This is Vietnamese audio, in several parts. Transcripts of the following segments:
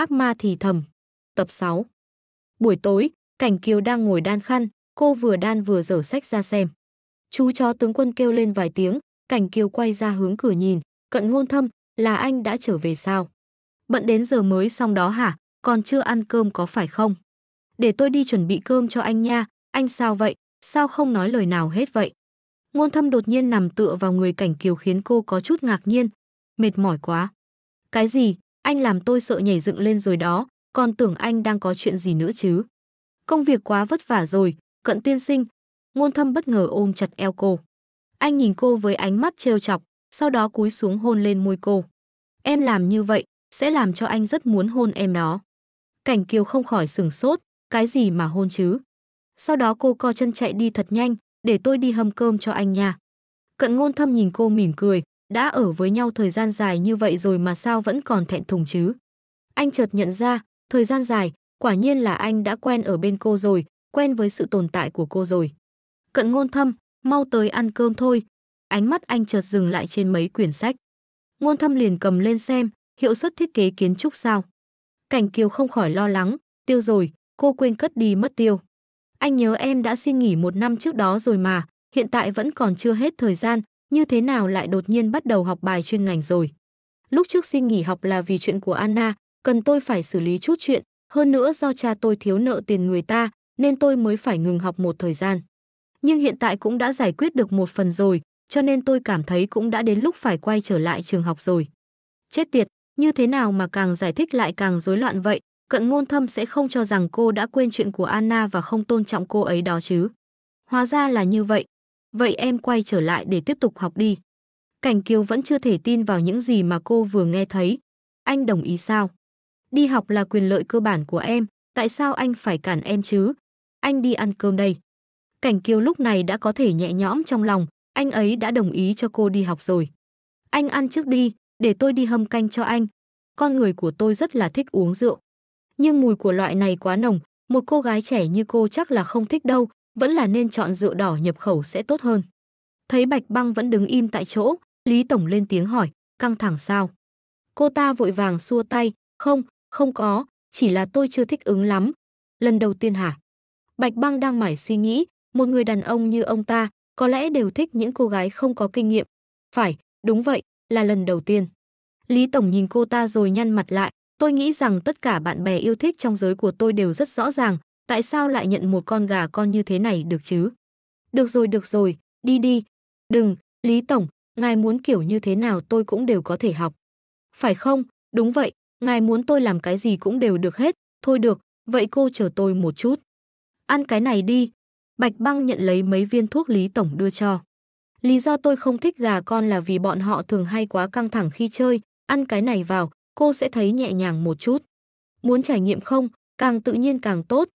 ác ma thì thầm. Tập 6 Buổi tối, Cảnh Kiều đang ngồi đan khăn, cô vừa đan vừa dở sách ra xem. Chú chó tướng quân kêu lên vài tiếng, Cảnh Kiều quay ra hướng cửa nhìn, cận ngôn thâm, là anh đã trở về sao? Bận đến giờ mới xong đó hả, còn chưa ăn cơm có phải không? Để tôi đi chuẩn bị cơm cho anh nha, anh sao vậy, sao không nói lời nào hết vậy? Ngôn thâm đột nhiên nằm tựa vào người Cảnh Kiều khiến cô có chút ngạc nhiên, mệt mỏi quá. Cái gì, anh làm tôi sợ nhảy dựng lên rồi đó, còn tưởng anh đang có chuyện gì nữa chứ. Công việc quá vất vả rồi, cận tiên sinh. Ngôn thâm bất ngờ ôm chặt eo cô. Anh nhìn cô với ánh mắt trêu chọc, sau đó cúi xuống hôn lên môi cô. Em làm như vậy, sẽ làm cho anh rất muốn hôn em đó. Cảnh Kiều không khỏi sửng sốt, cái gì mà hôn chứ. Sau đó cô co chân chạy đi thật nhanh, để tôi đi hâm cơm cho anh nha. Cận ngôn thâm nhìn cô mỉm cười, đã ở với nhau thời gian dài như vậy rồi mà sao vẫn còn thẹn thùng chứ? Anh chợt nhận ra, thời gian dài, quả nhiên là anh đã quen ở bên cô rồi, quen với sự tồn tại của cô rồi. Cận ngôn thâm, mau tới ăn cơm thôi. Ánh mắt anh chợt dừng lại trên mấy quyển sách. Ngôn thâm liền cầm lên xem, hiệu suất thiết kế kiến trúc sao. Cảnh Kiều không khỏi lo lắng, tiêu rồi, cô quên cất đi mất tiêu. Anh nhớ em đã xin nghỉ một năm trước đó rồi mà, hiện tại vẫn còn chưa hết thời gian, như thế nào lại đột nhiên bắt đầu học bài chuyên ngành rồi. Lúc trước xin nghỉ học là vì chuyện của Anna, cần tôi phải xử lý chút chuyện, hơn nữa do cha tôi thiếu nợ tiền người ta, nên tôi mới phải ngừng học một thời gian. Nhưng hiện tại cũng đã giải quyết được một phần rồi, cho nên tôi cảm thấy cũng đã đến lúc phải quay trở lại trường học rồi. Chết tiệt, như thế nào mà càng giải thích lại càng rối loạn vậy, cận ngôn thâm sẽ không cho rằng cô đã quên chuyện của Anna và không tôn trọng cô ấy đó chứ. Hóa ra là như vậy, Vậy em quay trở lại để tiếp tục học đi. Cảnh Kiều vẫn chưa thể tin vào những gì mà cô vừa nghe thấy. Anh đồng ý sao? Đi học là quyền lợi cơ bản của em, tại sao anh phải cản em chứ? Anh đi ăn cơm đây. Cảnh Kiều lúc này đã có thể nhẹ nhõm trong lòng, anh ấy đã đồng ý cho cô đi học rồi. Anh ăn trước đi, để tôi đi hâm canh cho anh. Con người của tôi rất là thích uống rượu. Nhưng mùi của loại này quá nồng, một cô gái trẻ như cô chắc là không thích đâu, vẫn là nên chọn rượu đỏ nhập khẩu sẽ tốt hơn. Thấy Bạch Băng vẫn đứng im tại chỗ, Lý Tổng lên tiếng hỏi, căng thẳng sao? Cô ta vội vàng xua tay, không, không có, chỉ là tôi chưa thích ứng lắm. Lần đầu tiên hả? Bạch Băng đang mải suy nghĩ, một người đàn ông như ông ta có lẽ đều thích những cô gái không có kinh nghiệm. Phải, đúng vậy, là lần đầu tiên. Lý Tổng nhìn cô ta rồi nhăn mặt lại, tôi nghĩ rằng tất cả bạn bè yêu thích trong giới của tôi đều rất rõ ràng, tại sao lại nhận một con gà con như thế này được chứ? Được rồi, được rồi, đi đi. Đừng, Lý Tổng, ngài muốn kiểu như thế nào tôi cũng đều có thể học. Phải không? Đúng vậy, ngài muốn tôi làm cái gì cũng đều được hết. Thôi được, vậy cô chờ tôi một chút. Ăn cái này đi. Bạch Băng nhận lấy mấy viên thuốc Lý Tổng đưa cho. Lý do tôi không thích gà con là vì bọn họ thường hay quá căng thẳng khi chơi, ăn cái này vào, cô sẽ thấy nhẹ nhàng một chút. Muốn trải nghiệm không? Càng tự nhiên càng tốt,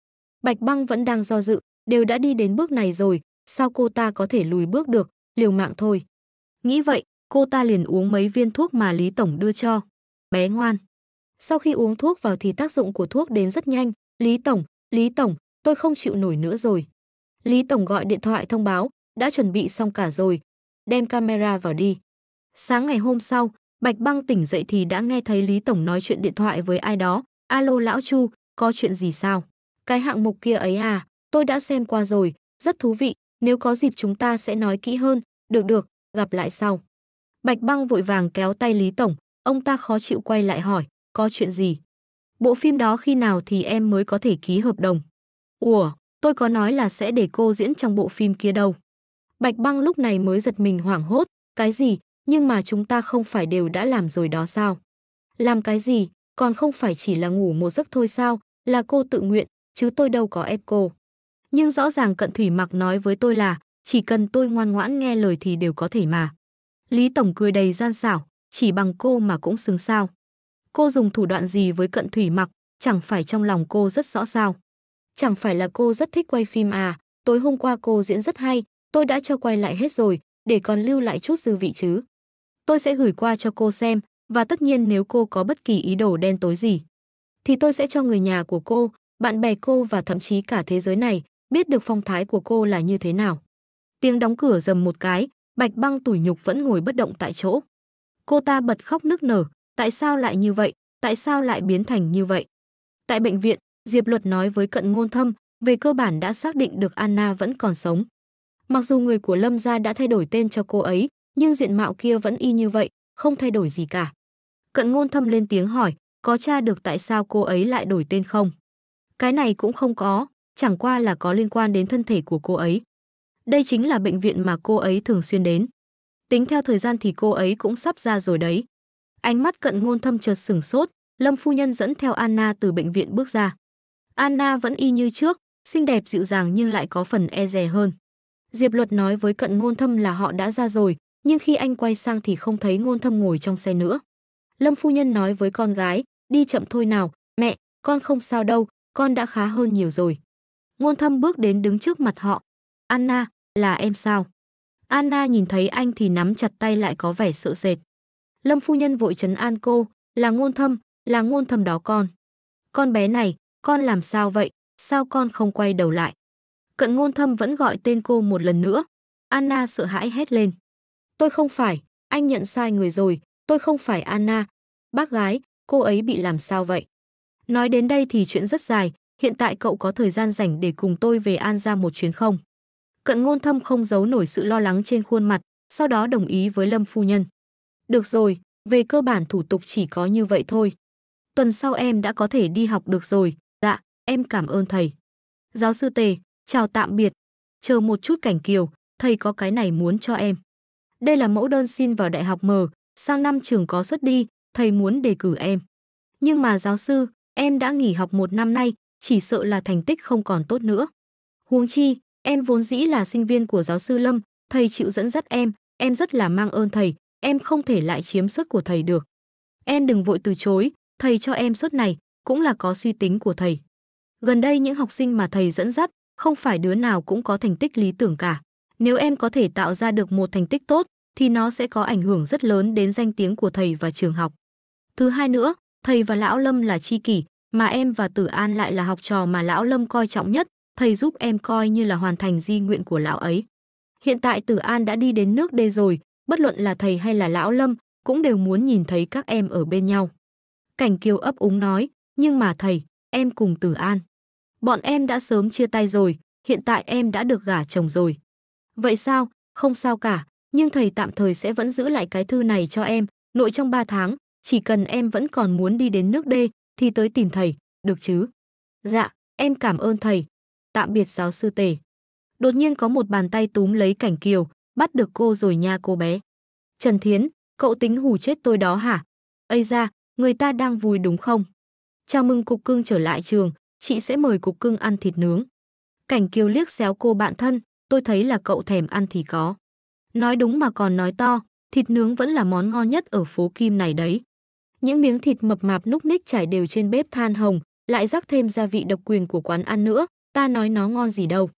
Bạch băng vẫn đang do dự, đều đã đi đến bước này rồi, sao cô ta có thể lùi bước được, liều mạng thôi. Nghĩ vậy, cô ta liền uống mấy viên thuốc mà Lý Tổng đưa cho. Bé ngoan. Sau khi uống thuốc vào thì tác dụng của thuốc đến rất nhanh. Lý Tổng, Lý Tổng, tôi không chịu nổi nữa rồi. Lý Tổng gọi điện thoại thông báo, đã chuẩn bị xong cả rồi. Đem camera vào đi. Sáng ngày hôm sau, Bạch Băng tỉnh dậy thì đã nghe thấy Lý Tổng nói chuyện điện thoại với ai đó. Alo Lão Chu, có chuyện gì sao? Cái hạng mục kia ấy à, tôi đã xem qua rồi, rất thú vị, nếu có dịp chúng ta sẽ nói kỹ hơn, được được, gặp lại sau. Bạch Băng vội vàng kéo tay Lý Tổng, ông ta khó chịu quay lại hỏi, có chuyện gì? Bộ phim đó khi nào thì em mới có thể ký hợp đồng? Ủa, tôi có nói là sẽ để cô diễn trong bộ phim kia đâu. Bạch Băng lúc này mới giật mình hoảng hốt, cái gì, nhưng mà chúng ta không phải đều đã làm rồi đó sao? Làm cái gì, còn không phải chỉ là ngủ một giấc thôi sao, là cô tự nguyện, chứ tôi đâu có ép cô. Nhưng rõ ràng Cận Thủy Mặc nói với tôi là, chỉ cần tôi ngoan ngoãn nghe lời thì đều có thể mà. Lý Tổng cười đầy gian xảo, chỉ bằng cô mà cũng xứng sao. Cô dùng thủ đoạn gì với Cận Thủy Mặc, chẳng phải trong lòng cô rất rõ sao. Chẳng phải là cô rất thích quay phim à, tối hôm qua cô diễn rất hay, tôi đã cho quay lại hết rồi, để còn lưu lại chút dư vị chứ. Tôi sẽ gửi qua cho cô xem, và tất nhiên nếu cô có bất kỳ ý đồ đen tối gì, thì tôi sẽ cho người nhà của cô, bạn bè cô và thậm chí cả thế giới này biết được phong thái của cô là như thế nào. Tiếng đóng cửa dầm một cái, Bạch Băng tủi nhục vẫn ngồi bất động tại chỗ. Cô ta bật khóc nức nở, tại sao lại như vậy, tại sao lại biến thành như vậy? Tại bệnh viện, Diệp Luật nói với Cận Ngôn Thâm, về cơ bản đã xác định được Anna vẫn còn sống. Mặc dù người của Lâm gia đã thay đổi tên cho cô ấy, nhưng diện mạo kia vẫn y như vậy, không thay đổi gì cả. Cận Ngôn Thâm lên tiếng hỏi, có tra được tại sao cô ấy lại đổi tên không? Cái này cũng không có, chẳng qua là có liên quan đến thân thể của cô ấy. Đây chính là bệnh viện mà cô ấy thường xuyên đến. Tính theo thời gian thì cô ấy cũng sắp ra rồi đấy. Ánh mắt cận ngôn thâm chợt sửng sốt, Lâm phu nhân dẫn theo Anna từ bệnh viện bước ra. Anna vẫn y như trước, xinh đẹp dịu dàng nhưng lại có phần e rè hơn. Diệp Luật nói với cận ngôn thâm là họ đã ra rồi, nhưng khi anh quay sang thì không thấy ngôn thâm ngồi trong xe nữa. Lâm phu nhân nói với con gái, đi chậm thôi nào, mẹ, con không sao đâu, con đã khá hơn nhiều rồi. Ngôn thâm bước đến đứng trước mặt họ. Anna, là em sao? Anna nhìn thấy anh thì nắm chặt tay lại có vẻ sợ sệt. Lâm phu nhân vội trấn an cô, là ngôn thâm, là ngôn thâm đó con. Con bé này, con làm sao vậy, sao con không quay đầu lại? Cận ngôn thâm vẫn gọi tên cô một lần nữa. Anna sợ hãi hét lên. Tôi không phải, anh nhận sai người rồi, tôi không phải Anna. Bác gái, cô ấy bị làm sao vậy? Nói đến đây thì chuyện rất dài, hiện tại cậu có thời gian rảnh để cùng tôi về An ra một chuyến không? Cận ngôn thâm không giấu nổi sự lo lắng trên khuôn mặt, sau đó đồng ý với Lâm Phu Nhân. Được rồi, về cơ bản thủ tục chỉ có như vậy thôi. Tuần sau em đã có thể đi học được rồi, dạ, em cảm ơn thầy. Giáo sư Tề, chào tạm biệt. Chờ một chút cảnh kiều, thầy có cái này muốn cho em. Đây là mẫu đơn xin vào đại học M, sang năm trường có xuất đi, thầy muốn đề cử em. Nhưng mà giáo sư, Em đã nghỉ học một năm nay, chỉ sợ là thành tích không còn tốt nữa. Huống chi, em vốn dĩ là sinh viên của giáo sư Lâm, thầy chịu dẫn dắt em, em rất là mang ơn thầy, em không thể lại chiếm suất của thầy được. Em đừng vội từ chối, thầy cho em suất này, cũng là có suy tính của thầy. Gần đây những học sinh mà thầy dẫn dắt, không phải đứa nào cũng có thành tích lý tưởng cả. Nếu em có thể tạo ra được một thành tích tốt, thì nó sẽ có ảnh hưởng rất lớn đến danh tiếng của thầy và trường học. Thứ hai nữa, thầy và lão Lâm là tri kỷ, mà em và Tử An lại là học trò mà lão Lâm coi trọng nhất, thầy giúp em coi như là hoàn thành di nguyện của lão ấy. Hiện tại Tử An đã đi đến nước đê rồi, bất luận là thầy hay là lão Lâm, cũng đều muốn nhìn thấy các em ở bên nhau. Cảnh Kiều ấp úng nói, nhưng mà thầy, em cùng Tử An. Bọn em đã sớm chia tay rồi, hiện tại em đã được gả chồng rồi. Vậy sao, không sao cả, nhưng thầy tạm thời sẽ vẫn giữ lại cái thư này cho em, nội trong 3 tháng, chỉ cần em vẫn còn muốn đi đến nước D thì tới tìm thầy, được chứ? Dạ, em cảm ơn thầy. Tạm biệt giáo sư Tề. Đột nhiên có một bàn tay túm lấy Cảnh Kiều, bắt được cô rồi nha cô bé. Trần Thiến, cậu tính hù chết tôi đó hả? Ây ra, người ta đang vui đúng không? Chào mừng Cục Cưng trở lại trường, chị sẽ mời Cục Cưng ăn thịt nướng. Cảnh Kiều liếc xéo cô bạn thân, tôi thấy là cậu thèm ăn thì có. Nói đúng mà còn nói to, thịt nướng vẫn là món ngon nhất ở phố Kim này đấy. Những miếng thịt mập mạp núc ních trải đều trên bếp than hồng, lại rắc thêm gia vị độc quyền của quán ăn nữa, ta nói nó ngon gì đâu.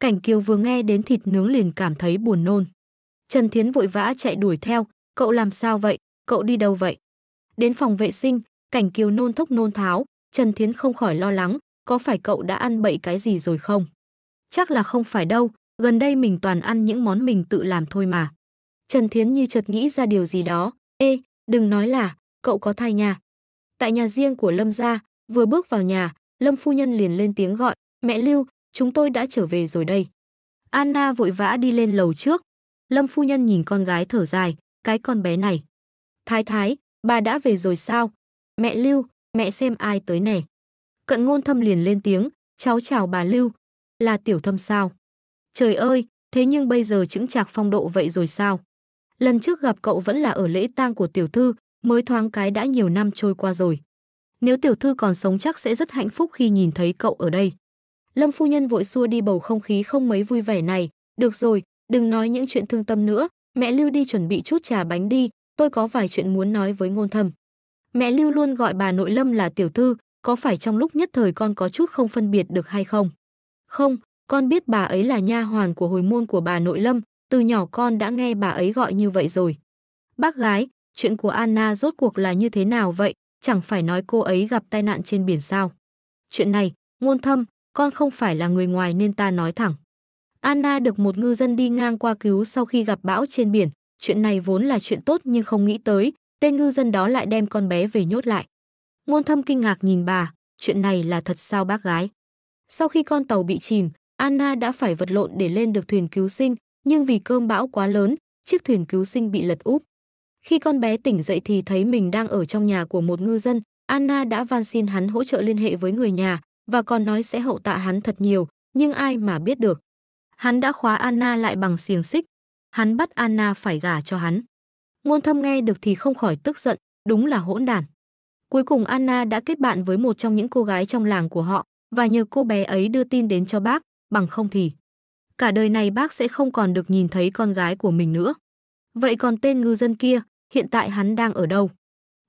Cảnh Kiều vừa nghe đến thịt nướng liền cảm thấy buồn nôn. Trần Thiến vội vã chạy đuổi theo, cậu làm sao vậy, cậu đi đâu vậy? Đến phòng vệ sinh, Cảnh Kiều nôn thốc nôn tháo, Trần Thiến không khỏi lo lắng, có phải cậu đã ăn bậy cái gì rồi không? Chắc là không phải đâu, gần đây mình toàn ăn những món mình tự làm thôi mà. Trần Thiến như chợt nghĩ ra điều gì đó, ê, đừng nói là, cậu có thai nhà. Tại nhà riêng của Lâm gia, vừa bước vào nhà, Lâm phu nhân liền lên tiếng gọi, mẹ Lưu, chúng tôi đã trở về rồi đây. Anna vội vã đi lên lầu trước. Lâm phu nhân nhìn con gái thở dài, cái con bé này. Thái thái, bà đã về rồi sao? Mẹ Lưu, mẹ xem ai tới nè. Cận ngôn thâm liền lên tiếng, cháu chào bà Lưu. Là tiểu thâm sao? Trời ơi, thế nhưng bây giờ chững chạc phong độ vậy rồi sao? Lần trước gặp cậu vẫn là ở lễ tang của tiểu thư, Mới thoáng cái đã nhiều năm trôi qua rồi. Nếu tiểu thư còn sống chắc sẽ rất hạnh phúc khi nhìn thấy cậu ở đây. Lâm phu nhân vội xua đi bầu không khí không mấy vui vẻ này. Được rồi, đừng nói những chuyện thương tâm nữa. Mẹ Lưu đi chuẩn bị chút trà bánh đi, tôi có vài chuyện muốn nói với ngôn thầm. Mẹ Lưu luôn gọi bà nội Lâm là tiểu thư, có phải trong lúc nhất thời con có chút không phân biệt được hay không? Không, con biết bà ấy là nha hoàn của hồi môn của bà nội Lâm, từ nhỏ con đã nghe bà ấy gọi như vậy rồi. Bác gái, chuyện của Anna rốt cuộc là như thế nào vậy, chẳng phải nói cô ấy gặp tai nạn trên biển sao. Chuyện này, ngôn thâm, con không phải là người ngoài nên ta nói thẳng. Anna được một ngư dân đi ngang qua cứu sau khi gặp bão trên biển, chuyện này vốn là chuyện tốt nhưng không nghĩ tới, tên ngư dân đó lại đem con bé về nhốt lại. Ngôn thâm kinh ngạc nhìn bà, chuyện này là thật sao bác gái. Sau khi con tàu bị chìm, Anna đã phải vật lộn để lên được thuyền cứu sinh, nhưng vì cơn bão quá lớn, chiếc thuyền cứu sinh bị lật úp. Khi con bé tỉnh dậy thì thấy mình đang ở trong nhà của một ngư dân, Anna đã van xin hắn hỗ trợ liên hệ với người nhà và còn nói sẽ hậu tạ hắn thật nhiều, nhưng ai mà biết được. Hắn đã khóa Anna lại bằng xiềng xích, hắn bắt Anna phải gả cho hắn. Ngôn thâm nghe được thì không khỏi tức giận, đúng là hỗn đản. Cuối cùng Anna đã kết bạn với một trong những cô gái trong làng của họ và nhờ cô bé ấy đưa tin đến cho bác, bằng không thì. Cả đời này bác sẽ không còn được nhìn thấy con gái của mình nữa. Vậy còn tên ngư dân kia, hiện tại hắn đang ở đâu?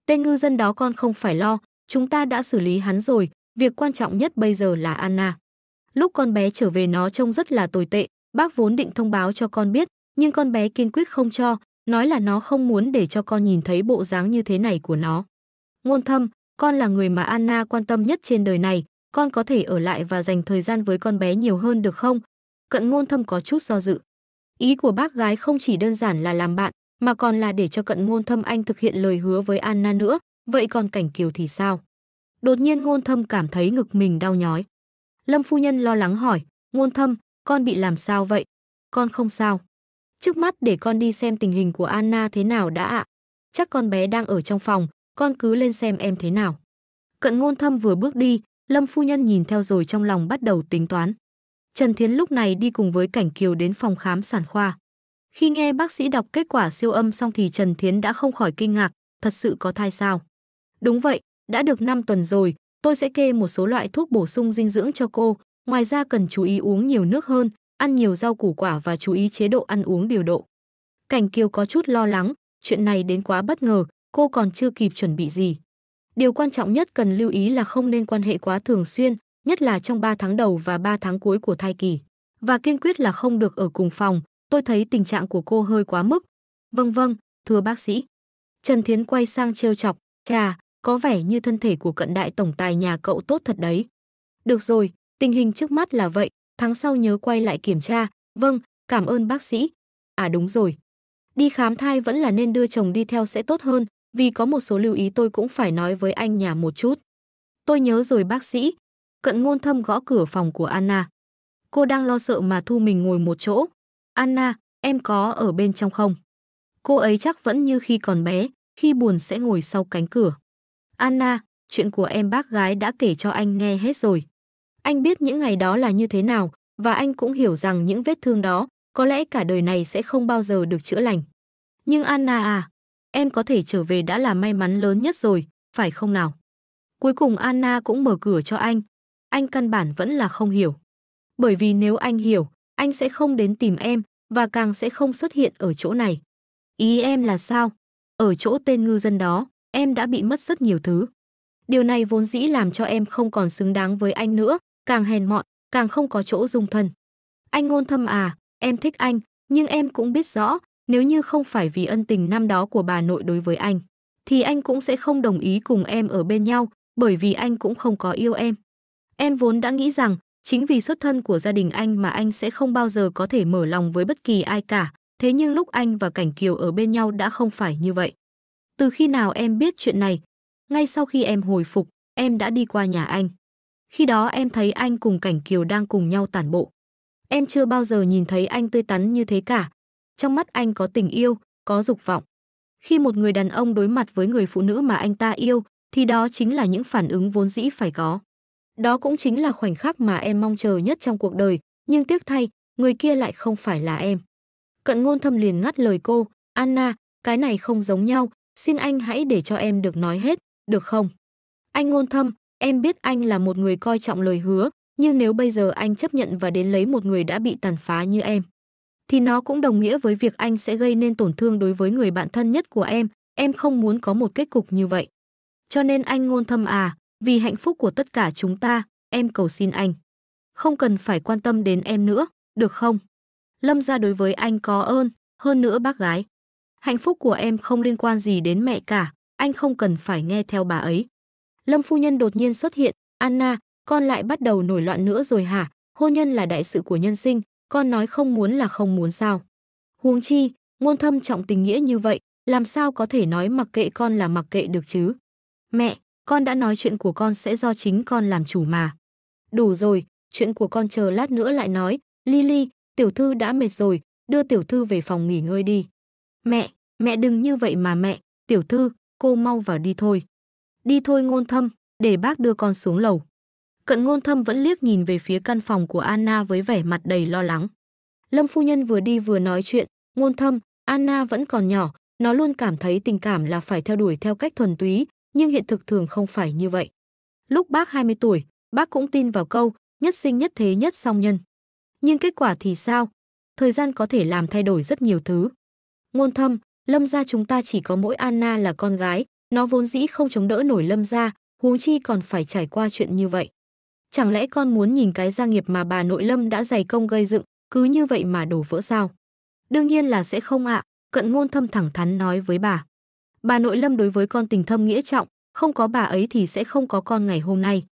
Tên ngư dân đó con không phải lo, chúng ta đã xử lý hắn rồi, việc quan trọng nhất bây giờ là Anna. Lúc con bé trở về nó trông rất là tồi tệ, bác vốn định thông báo cho con biết, nhưng con bé kiên quyết không cho, nói là nó không muốn để cho con nhìn thấy bộ dáng như thế này của nó. Ngôn thâm, con là người mà Anna quan tâm nhất trên đời này, con có thể ở lại và dành thời gian với con bé nhiều hơn được không? Cận ngôn thâm có chút do dự. Ý của bác gái không chỉ đơn giản là làm bạn, mà còn là để cho cận ngôn thâm anh thực hiện lời hứa với Anna nữa, vậy còn cảnh kiều thì sao? Đột nhiên ngôn thâm cảm thấy ngực mình đau nhói. Lâm phu nhân lo lắng hỏi, ngôn thâm, con bị làm sao vậy? Con không sao. Trước mắt để con đi xem tình hình của Anna thế nào đã ạ. Chắc con bé đang ở trong phòng, con cứ lên xem em thế nào. Cận ngôn thâm vừa bước đi, Lâm phu nhân nhìn theo rồi trong lòng bắt đầu tính toán. Trần Thiến lúc này đi cùng với Cảnh Kiều đến phòng khám sản khoa. Khi nghe bác sĩ đọc kết quả siêu âm xong thì Trần Thiến đã không khỏi kinh ngạc, thật sự có thai sao? Đúng vậy, đã được 5 tuần rồi, tôi sẽ kê một số loại thuốc bổ sung dinh dưỡng cho cô, ngoài ra cần chú ý uống nhiều nước hơn, ăn nhiều rau củ quả và chú ý chế độ ăn uống điều độ. Cảnh Kiều có chút lo lắng, chuyện này đến quá bất ngờ, cô còn chưa kịp chuẩn bị gì. Điều quan trọng nhất cần lưu ý là không nên quan hệ quá thường xuyên, nhất là trong 3 tháng đầu và 3 tháng cuối của thai kỳ. Và kiên quyết là không được ở cùng phòng, tôi thấy tình trạng của cô hơi quá mức. Vâng vâng, thưa bác sĩ. Trần Thiến quay sang trêu chọc, chà, có vẻ như thân thể của cận đại tổng tài nhà cậu tốt thật đấy. Được rồi, tình hình trước mắt là vậy, tháng sau nhớ quay lại kiểm tra. Vâng, cảm ơn bác sĩ. À đúng rồi. Đi khám thai vẫn là nên đưa chồng đi theo sẽ tốt hơn, vì có một số lưu ý tôi cũng phải nói với anh nhà một chút. Tôi nhớ rồi bác sĩ, Cận ngôn thâm gõ cửa phòng của Anna. Cô đang lo sợ mà thu mình ngồi một chỗ. Anna, em có ở bên trong không? Cô ấy chắc vẫn như khi còn bé, khi buồn sẽ ngồi sau cánh cửa. Anna, chuyện của em bác gái đã kể cho anh nghe hết rồi. Anh biết những ngày đó là như thế nào, và anh cũng hiểu rằng những vết thương đó có lẽ cả đời này sẽ không bao giờ được chữa lành. Nhưng Anna à, em có thể trở về đã là may mắn lớn nhất rồi, phải không nào? Cuối cùng Anna cũng mở cửa cho anh, anh căn bản vẫn là không hiểu. Bởi vì nếu anh hiểu, anh sẽ không đến tìm em và càng sẽ không xuất hiện ở chỗ này. Ý em là sao? Ở chỗ tên ngư dân đó, em đã bị mất rất nhiều thứ. Điều này vốn dĩ làm cho em không còn xứng đáng với anh nữa, càng hèn mọn, càng không có chỗ dung thân. Anh ngôn thâm à, em thích anh, nhưng em cũng biết rõ, nếu như không phải vì ân tình năm đó của bà nội đối với anh, thì anh cũng sẽ không đồng ý cùng em ở bên nhau, bởi vì anh cũng không có yêu em. Em vốn đã nghĩ rằng chính vì xuất thân của gia đình anh mà anh sẽ không bao giờ có thể mở lòng với bất kỳ ai cả. Thế nhưng lúc anh và Cảnh Kiều ở bên nhau đã không phải như vậy. Từ khi nào em biết chuyện này? Ngay sau khi em hồi phục, em đã đi qua nhà anh. Khi đó em thấy anh cùng Cảnh Kiều đang cùng nhau tản bộ. Em chưa bao giờ nhìn thấy anh tươi tắn như thế cả. Trong mắt anh có tình yêu, có dục vọng. Khi một người đàn ông đối mặt với người phụ nữ mà anh ta yêu, thì đó chính là những phản ứng vốn dĩ phải có. Đó cũng chính là khoảnh khắc mà em mong chờ nhất trong cuộc đời, nhưng tiếc thay, người kia lại không phải là em. Cận ngôn thâm liền ngắt lời cô, Anna, cái này không giống nhau, xin anh hãy để cho em được nói hết, được không? Anh ngôn thâm, em biết anh là một người coi trọng lời hứa, nhưng nếu bây giờ anh chấp nhận và đến lấy một người đã bị tàn phá như em, thì nó cũng đồng nghĩa với việc anh sẽ gây nên tổn thương đối với người bạn thân nhất của em, em không muốn có một kết cục như vậy. Cho nên anh ngôn thâm à, vì hạnh phúc của tất cả chúng ta, em cầu xin anh. Không cần phải quan tâm đến em nữa, được không? Lâm gia đối với anh có ơn, hơn nữa bác gái. Hạnh phúc của em không liên quan gì đến mẹ cả, anh không cần phải nghe theo bà ấy. Lâm phu nhân đột nhiên xuất hiện, Anna, con lại bắt đầu nổi loạn nữa rồi hả? Hôn nhân là đại sự của nhân sinh, con nói không muốn là không muốn sao. Huống chi, ngôn thâm trọng tình nghĩa như vậy, làm sao có thể nói mặc kệ con là mặc kệ được chứ? Mẹ, con đã nói chuyện của con sẽ do chính con làm chủ mà. Đủ rồi, chuyện của con chờ lát nữa lại nói, Lily, tiểu thư đã mệt rồi, đưa tiểu thư về phòng nghỉ ngơi đi. Mẹ, mẹ đừng như vậy mà mẹ, tiểu thư, cô mau vào đi thôi. Đi thôi ngôn thâm, để bác đưa con xuống lầu. Cận ngôn thâm vẫn liếc nhìn về phía căn phòng của Anna với vẻ mặt đầy lo lắng. Lâm phu nhân vừa đi vừa nói chuyện, ngôn thâm, Anna vẫn còn nhỏ, nó luôn cảm thấy tình cảm là phải theo đuổi theo cách thuần túy, nhưng hiện thực thường không phải như vậy. Lúc bác 20 tuổi, bác cũng tin vào câu nhất sinh nhất thế nhất song nhân. Nhưng kết quả thì sao? Thời gian có thể làm thay đổi rất nhiều thứ. Ngôn thâm, lâm gia chúng ta chỉ có mỗi Anna là con gái, nó vốn dĩ không chống đỡ nổi lâm gia, huống chi còn phải trải qua chuyện như vậy. Chẳng lẽ con muốn nhìn cái gia nghiệp mà bà nội lâm đã dày công gây dựng, cứ như vậy mà đổ vỡ sao? Đương nhiên là sẽ không ạ, cận ngôn thâm thẳng thắn nói với bà. Bà nội Lâm đối với con tình thâm nghĩa trọng, không có bà ấy thì sẽ không có con ngày hôm nay.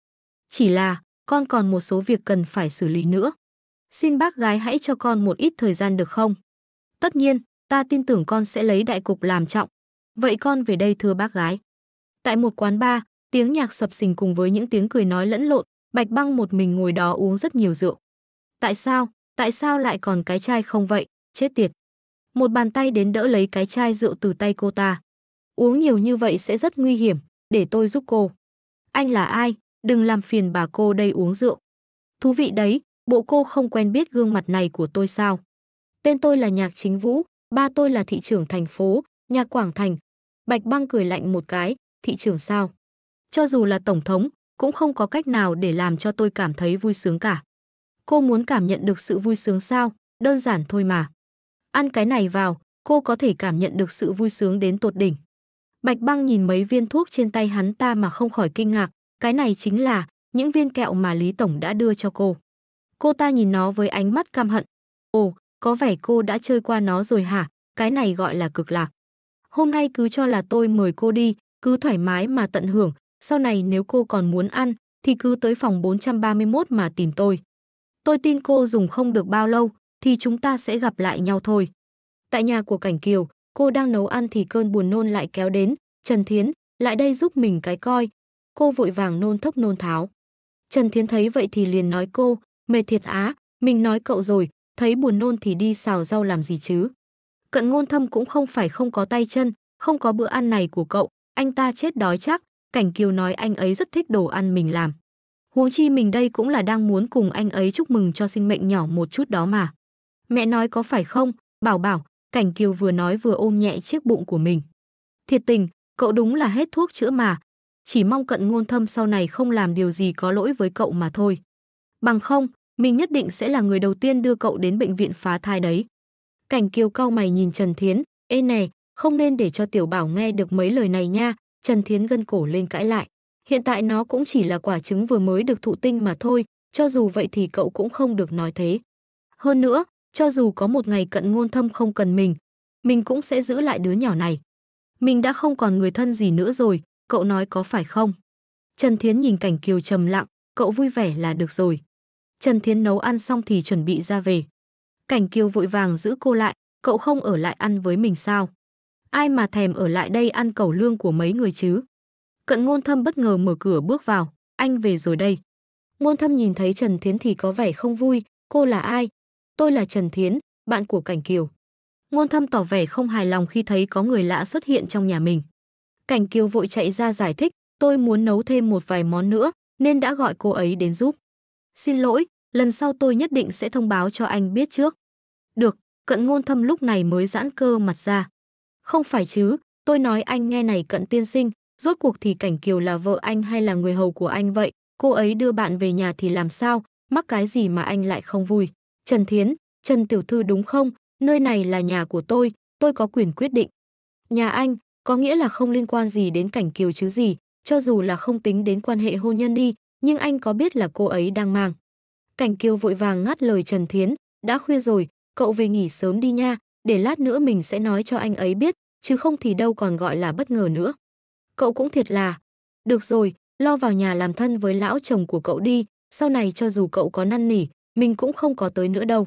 Chỉ là, con còn một số việc cần phải xử lý nữa. Xin bác gái hãy cho con một ít thời gian được không? Tất nhiên, ta tin tưởng con sẽ lấy đại cục làm trọng. Vậy con về đây thưa bác gái. Tại một quán bar, tiếng nhạc sập sình cùng với những tiếng cười nói lẫn lộn, Bạch Băng một mình ngồi đó uống rất nhiều rượu. Tại sao? Tại sao lại còn cái chai không vậy? Chết tiệt. Một bàn tay đến đỡ lấy cái chai rượu từ tay cô ta uống nhiều như vậy sẽ rất nguy hiểm, để tôi giúp cô. Anh là ai, đừng làm phiền bà cô đây uống rượu. Thú vị đấy, bộ cô không quen biết gương mặt này của tôi sao. Tên tôi là Nhạc Chính Vũ, ba tôi là thị trưởng thành phố, nhà Quảng Thành. Bạch Băng cười lạnh một cái, thị trưởng sao? Cho dù là tổng thống, cũng không có cách nào để làm cho tôi cảm thấy vui sướng cả. Cô muốn cảm nhận được sự vui sướng sao? Đơn giản thôi mà. Ăn cái này vào, cô có thể cảm nhận được sự vui sướng đến tột đỉnh. Bạch Băng nhìn mấy viên thuốc trên tay hắn ta mà không khỏi kinh ngạc, cái này chính là những viên kẹo mà Lý tổng đã đưa cho cô. Cô ta nhìn nó với ánh mắt cam hận. Ồ, có vẻ cô đã chơi qua nó rồi hả? Cái này gọi là cực lạc. Hôm nay cứ cho là tôi mời cô đi, cứ thoải mái mà tận hưởng, sau này nếu cô còn muốn ăn thì cứ tới phòng 431 mà tìm tôi. Tôi tin cô dùng không được bao lâu thì chúng ta sẽ gặp lại nhau thôi. Tại nhà của Cảnh Kiều, cô đang nấu ăn thì cơn buồn nôn lại kéo đến, Trần Thiến, lại đây giúp mình cái coi. Cô vội vàng nôn thốc nôn tháo. Trần Thiến thấy vậy thì liền nói cô, mệt thiệt á, mình nói cậu rồi, thấy buồn nôn thì đi xào rau làm gì chứ. Cận ngôn thâm cũng không phải không có tay chân, không có bữa ăn này của cậu, anh ta chết đói chắc, cảnh kiều nói anh ấy rất thích đồ ăn mình làm. Huống chi mình đây cũng là đang muốn cùng anh ấy chúc mừng cho sinh mệnh nhỏ một chút đó mà. Mẹ nói có phải không, bảo bảo, Cảnh Kiều vừa nói vừa ôm nhẹ chiếc bụng của mình. Thiệt tình, cậu đúng là hết thuốc chữa mà. Chỉ mong cận ngôn thâm sau này không làm điều gì có lỗi với cậu mà thôi. Bằng không, mình nhất định sẽ là người đầu tiên đưa cậu đến bệnh viện phá thai đấy. Cảnh Kiều cau mày nhìn Trần Thiến, ê nè, không nên để cho Tiểu Bảo nghe được mấy lời này nha, Trần Thiến gân cổ lên cãi lại. Hiện tại nó cũng chỉ là quả trứng vừa mới được thụ tinh mà thôi, cho dù vậy thì cậu cũng không được nói thế. Hơn nữa, cho dù có một ngày cận ngôn thâm không cần mình, mình cũng sẽ giữ lại đứa nhỏ này. Mình đã không còn người thân gì nữa rồi, cậu nói có phải không? Trần Thiến nhìn cảnh Kiều trầm lặng, cậu vui vẻ là được rồi. Trần Thiến nấu ăn xong thì chuẩn bị ra về. Cảnh Kiều vội vàng giữ cô lại, cậu không ở lại ăn với mình sao? Ai mà thèm ở lại đây ăn cẩu lương của mấy người chứ? Cận ngôn thâm bất ngờ mở cửa bước vào, anh về rồi đây. Ngôn thâm nhìn thấy Trần Thiến thì có vẻ không vui, cô là ai, tôi là Trần Thiến, bạn của Cảnh Kiều. Ngôn Thâm tỏ vẻ không hài lòng khi thấy có người lạ xuất hiện trong nhà mình. Cảnh Kiều vội chạy ra giải thích, tôi muốn nấu thêm một vài món nữa nên đã gọi cô ấy đến giúp. Xin lỗi, lần sau tôi nhất định sẽ thông báo cho anh biết trước. Được, cận ngôn thâm lúc này mới giãn cơ mặt ra. Không phải chứ, tôi nói anh nghe này cận tiên sinh, rốt cuộc thì Cảnh Kiều là vợ anh hay là người hầu của anh vậy, cô ấy đưa bạn về nhà thì làm sao, mắc cái gì mà anh lại không vui. Trần Thiến, Trần Tiểu Thư đúng không? Nơi này là nhà của tôi, tôi có quyền quyết định. Nhà anh, có nghĩa là không liên quan gì đến cảnh kiều chứ gì, cho dù là không tính đến quan hệ hôn nhân đi, nhưng anh có biết là cô ấy đang mang. Cảnh kiều vội vàng ngắt lời Trần Thiến, đã khuya rồi, cậu về nghỉ sớm đi nha, để lát nữa mình sẽ nói cho anh ấy biết, chứ không thì đâu còn gọi là bất ngờ nữa. Cậu cũng thiệt là, được rồi, lo vào nhà làm thân với lão chồng của cậu đi, sau này cho dù cậu có năn nỉ, mình cũng không có tới nữa đâu.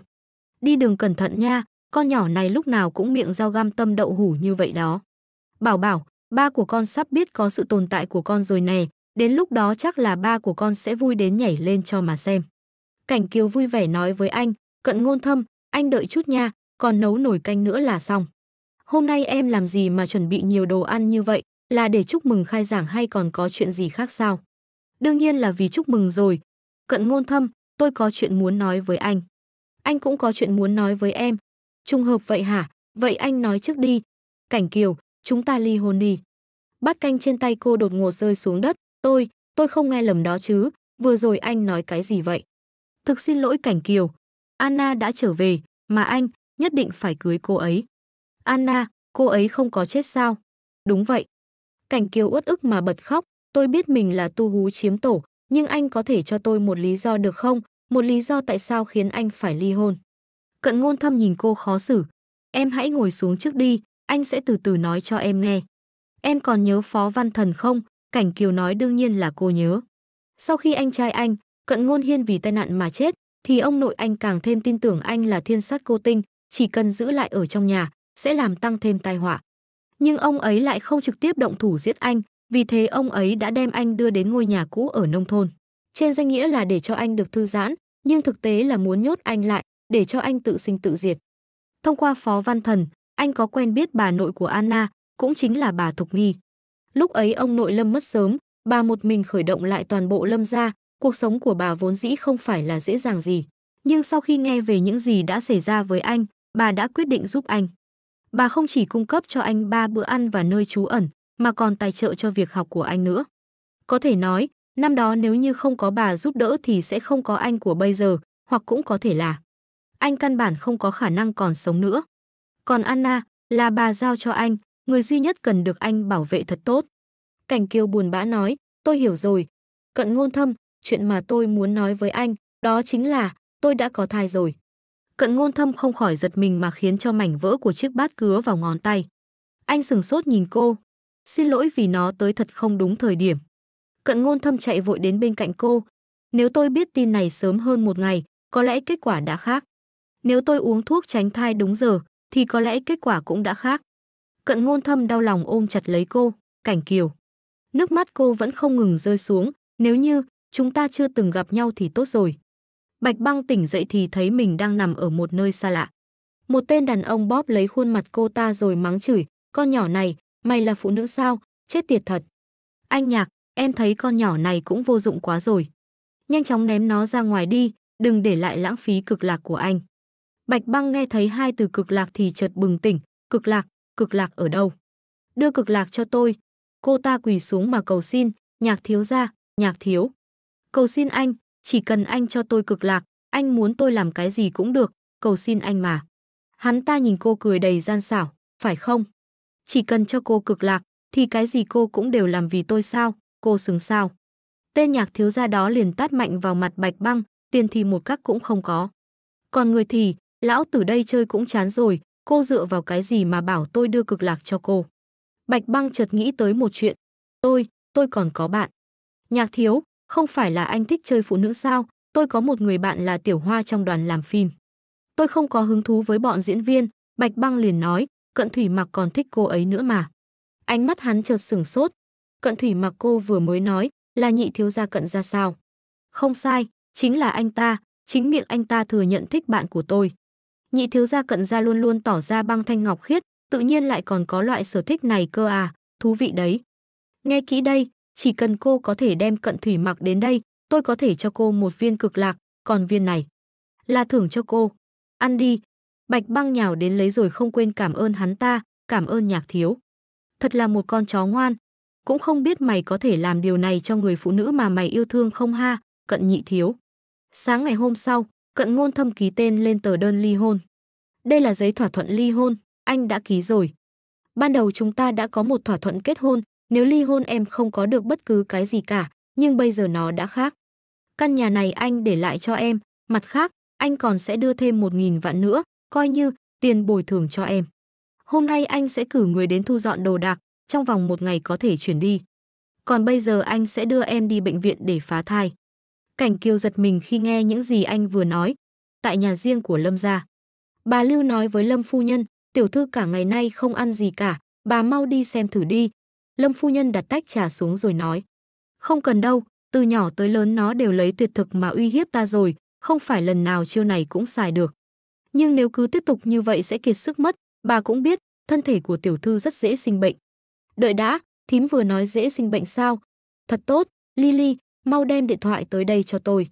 Đi đường cẩn thận nha, con nhỏ này lúc nào cũng miệng dao gam tâm đậu hủ như vậy đó. Bảo bảo, ba của con sắp biết có sự tồn tại của con rồi nè, đến lúc đó chắc là ba của con sẽ vui đến nhảy lên cho mà xem. Cảnh Kiều vui vẻ nói với anh, cận ngôn thâm, anh đợi chút nha, còn nấu nồi canh nữa là xong. Hôm nay em làm gì mà chuẩn bị nhiều đồ ăn như vậy, là để chúc mừng khai giảng hay còn có chuyện gì khác sao? Đương nhiên là vì chúc mừng rồi. Cận ngôn thâm, tôi có chuyện muốn nói với anh. Anh cũng có chuyện muốn nói với em. Trùng hợp vậy hả? Vậy anh nói trước đi. Cảnh Kiều, chúng ta ly hôn đi. Bát canh trên tay cô đột ngột rơi xuống đất. Tôi, tôi không nghe lầm đó chứ. Vừa rồi anh nói cái gì vậy? Thực xin lỗi Cảnh Kiều. Anna đã trở về, mà anh nhất định phải cưới cô ấy. Anna, cô ấy không có chết sao? Đúng vậy. Cảnh Kiều uất ức mà bật khóc. Tôi biết mình là tu hú chiếm tổ, nhưng anh có thể cho tôi một lý do được không? Một lý do tại sao khiến anh phải ly hôn? Cận ngôn thâm nhìn cô khó xử. Em hãy ngồi xuống trước đi, anh sẽ từ từ nói cho em nghe. Em còn nhớ Phó Văn Thần không? Cảnh Kiều nói đương nhiên là cô nhớ. Sau khi anh trai anh, cận ngôn hiên vì tai nạn mà chết, thì ông nội anh càng thêm tin tưởng anh là thiên sát cô tinh, chỉ cần giữ lại ở trong nhà, sẽ làm tăng thêm tai họa. Nhưng ông ấy lại không trực tiếp động thủ giết anh, vì thế ông ấy đã đem anh đưa đến ngôi nhà cũ ở nông thôn. Trên danh nghĩa là để cho anh được thư giãn, nhưng thực tế là muốn nhốt anh lại, để cho anh tự sinh tự diệt. Thông qua Phó Văn Thần, anh có quen biết bà nội của Anna, cũng chính là bà Thục Nghi. Lúc ấy ông nội Lâm mất sớm, bà một mình khởi động lại toàn bộ Lâm gia, cuộc sống của bà vốn dĩ không phải là dễ dàng gì. Nhưng sau khi nghe về những gì đã xảy ra với anh, bà đã quyết định giúp anh. Bà không chỉ cung cấp cho anh ba bữa ăn và nơi trú ẩn, mà còn tài trợ cho việc học của anh nữa. Có thể nói, năm đó nếu như không có bà giúp đỡ thì sẽ không có anh của bây giờ, hoặc cũng có thể là anh căn bản không có khả năng còn sống nữa. Còn Anna là bà giao cho anh, người duy nhất cần được anh bảo vệ thật tốt. Cảnh Kiều buồn bã nói, tôi hiểu rồi. Cận ngôn thâm, chuyện mà tôi muốn nói với anh, đó chính là tôi đã có thai rồi. Cận ngôn thâm không khỏi giật mình mà khiến cho mảnh vỡ của chiếc bát cứa vào ngón tay. Anh sừng sốt nhìn cô, Xin lỗi vì nó tới thật không đúng thời điểm. Cận ngôn thâm chạy vội đến bên cạnh cô. Nếu tôi biết tin này sớm hơn một ngày, có lẽ kết quả đã khác. Nếu tôi uống thuốc tránh thai đúng giờ, thì có lẽ kết quả cũng đã khác. Cận ngôn thâm đau lòng ôm chặt lấy cô, cảnh kiều. Nước mắt cô vẫn không ngừng rơi xuống, nếu như chúng ta chưa từng gặp nhau thì tốt rồi. Bạch băng tỉnh dậy thì thấy mình đang nằm ở một nơi xa lạ. Một tên đàn ông bóp lấy khuôn mặt cô ta rồi mắng chửi, con nhỏ này, Mày là phụ nữ sao? Chết tiệt thật. Anh nhạc, em thấy con nhỏ này cũng vô dụng quá rồi. Nhanh chóng ném nó ra ngoài đi, đừng để lại lãng phí cực lạc của anh. Bạch băng nghe thấy hai từ cực lạc thì chợt bừng tỉnh, cực lạc, cực lạc ở đâu? Đưa cực lạc cho tôi. Cô ta quỳ xuống mà cầu xin, nhạc thiếu ra, nhạc thiếu. Cầu xin anh, chỉ cần anh cho tôi cực lạc, anh muốn tôi làm cái gì cũng được, cầu xin anh mà. Hắn ta nhìn cô cười đầy gian xảo, phải không? Chỉ cần cho cô cực lạc, thì cái gì cô cũng đều làm vì tôi sao, cô xứng sao. Tên nhạc thiếu gia đó liền tát mạnh vào mặt bạch băng, tiền thì một cắc cũng không có. Còn người thì, lão từ đây chơi cũng chán rồi, cô dựa vào cái gì mà bảo tôi đưa cực lạc cho cô. Bạch băng chợt nghĩ tới một chuyện. Tôi, tôi còn có bạn. Nhạc thiếu, không phải là anh thích chơi phụ nữ sao, tôi có một người bạn là tiểu hoa trong đoàn làm phim. Tôi không có hứng thú với bọn diễn viên, Bạch băng liền nói, Cận Thủy Mặc còn thích cô ấy nữa mà. Ánh mắt hắn chợt sửng sốt. Cận Thủy Mặc cô vừa mới nói là nhị thiếu gia cận ra sao? Không sai, chính là anh ta, chính miệng anh ta thừa nhận thích bạn của tôi. Nhị thiếu gia cận gia luôn luôn tỏ ra băng thanh ngọc khiết, tự nhiên lại còn có loại sở thích này cơ à, thú vị đấy. Nghe kỹ đây, chỉ cần cô có thể đem cận thủy mặc đến đây, tôi có thể cho cô một viên cực lạc, còn viên này là thưởng cho cô. Ăn đi, Bạch băng nhào đến lấy rồi không quên cảm ơn hắn ta, cảm ơn nhạc thiếu. Thật là một con chó ngoan, cũng không biết mày có thể làm điều này cho người phụ nữ mà mày yêu thương không ha, cận nhị thiếu. Sáng ngày hôm sau, cận ngôn thâm ký tên lên tờ đơn ly hôn. Đây là giấy thỏa thuận ly hôn, anh đã ký rồi. Ban đầu chúng ta đã có một thỏa thuận kết hôn, nếu ly hôn em không có được bất cứ cái gì cả, nhưng bây giờ nó đã khác. Căn nhà này anh để lại cho em, mặt khác, anh còn sẽ đưa thêm một nghìn vạn nữa, coi như tiền bồi thường cho em. Hôm nay anh sẽ cử người đến thu dọn đồ đạc, trong vòng một ngày có thể chuyển đi. Còn bây giờ anh sẽ đưa em đi bệnh viện để phá thai. Cảnh Kiều giật mình khi nghe những gì anh vừa nói, tại nhà riêng của Lâm gia. Bà Lưu nói với Lâm phu nhân, tiểu thư cả ngày nay không ăn gì cả, bà mau đi xem thử đi. Lâm phu nhân đặt tách trà xuống rồi nói, không cần đâu, từ nhỏ tới lớn nó đều lấy tuyệt thực mà uy hiếp ta rồi, không phải lần nào chiêu này cũng xài được nhưng nếu cứ tiếp tục như vậy sẽ kiệt sức mất, bà cũng biết, thân thể của tiểu thư rất dễ sinh bệnh. Đợi đã, thím vừa nói dễ sinh bệnh sao? Thật tốt, Lily, mau đem điện thoại tới đây cho tôi.